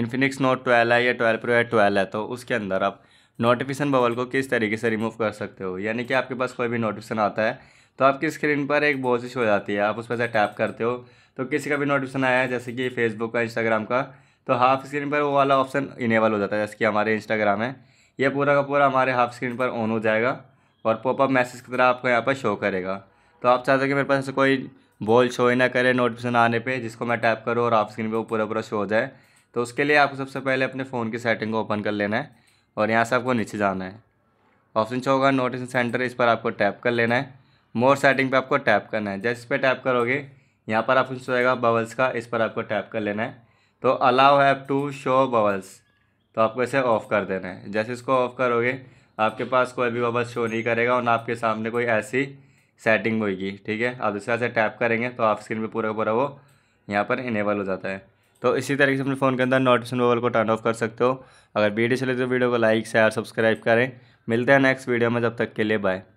Infinix note twelve है या twelve pro या ट्वेल्व है तो उसके अंदर आप नोटिफिकेशन बबल को किस तरीके से रिमूव कर सकते हो यानी कि आपके पास कोई भी नोटिफिकेशन आता है तो आपकी स्क्रीन पर एक बॉसिश हो जाती है आप उस पर से टैप करते हो तो किसी का भी नोटिफिकेशन आया है जैसे कि फेसबुक का इंस्टाग्राम का तो हाफ स्क्रीन पर वो वाला ऑप्शन इनेबल हो जाता है जैसे कि हमारे इंस्टाग्राम है ये पूरा का पूरा हमारे हाफ स्क्रीन पर ऑन हो जाएगा और पॉपअप मैसेज की तरह आपको यहाँ पर शो करेगा तो आप चाहते हो कि मेरे पास ऐसा कोई बॉल शो ही ना करे नोटिफिकेशन आने पे जिसको मैं टैप करूँ और हाफ स्क्रीन पर वो पूरा पूरा शो हो जाए तो उसके लिए आपको सबसे पहले अपने फ़ोन की सेटिंग को ओपन कर लेना है और यहाँ से आपको नीचे जाना है ऑप्शन जो होगा नोटिस सेंटर इस पर आपको टैप कर लेना है मोर सेटिंग पे आपको टैप करना है जैसे इस पर टैप करोगे यहाँ पर ऑप्शन होएगा बबल्स का इस पर आपको टैप कर लेना है तो allow app to show bubbles तो आपको इसे ऑफ़ कर देना है जैसे इसको ऑफ़ करोगे आपके पास कोई भी बबल्स शो नहीं करेगा और ना आपके सामने कोई ऐसी सेटिंग होगी ठीक है आप दूसरे से टैप करेंगे तो आप स्क्रीन पर पूरा पूरा वो यहाँ पर इनेबल हो जाता है तो इसी तरीके से अपने फ़ोन के अंदर नोटिफिकेशन बॉबल को टर्न ऑफ कर सकते हो अगर वीडियो चले तो वीडियो को लाइक शेयर सब्सक्राइब करें मिलते हैं नेक्स्ट वीडियो में जब तक के लिए बाय